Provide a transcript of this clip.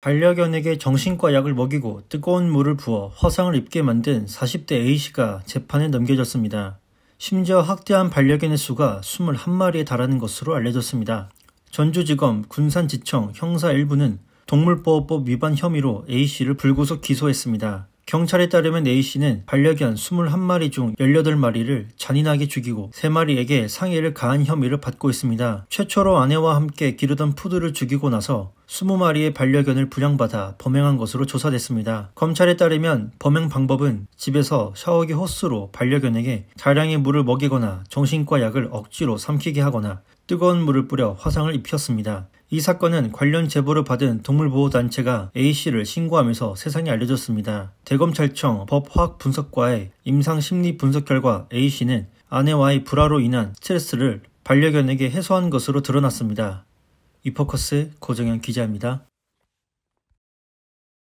반려견에게 정신과 약을 먹이고 뜨거운 물을 부어 화상을 입게 만든 40대 A씨가 재판에 넘겨졌습니다. 심지어 학대한 반려견의 수가 21마리에 달하는 것으로 알려졌습니다. 전주지검 군산지청 형사 1부는 동물보호법 위반 혐의로 A씨를 불구속 기소했습니다. 경찰에 따르면 A씨는 반려견 21마리 중 18마리를 잔인하게 죽이고 3마리에게 상해를 가한 혐의를 받고 있습니다. 최초로 아내와 함께 기르던 푸드를 죽이고 나서 20마리의 반려견을 분양받아 범행한 것으로 조사됐습니다. 검찰에 따르면 범행 방법은 집에서 샤워기 호스로 반려견에게 다량의 물을 먹이거나 정신과 약을 억지로 삼키게 하거나 뜨거운 물을 뿌려 화상을 입혔습니다. 이 사건은 관련 제보를 받은 동물보호단체가 A씨를 신고하면서 세상에 알려졌습니다. 대검찰청 법화학분석과의 임상심리분석 결과 A씨는 아내와의 불화로 인한 스트레스를 반려견에게 해소한 것으로 드러났습니다. 이포커스 고정현 기자입니다.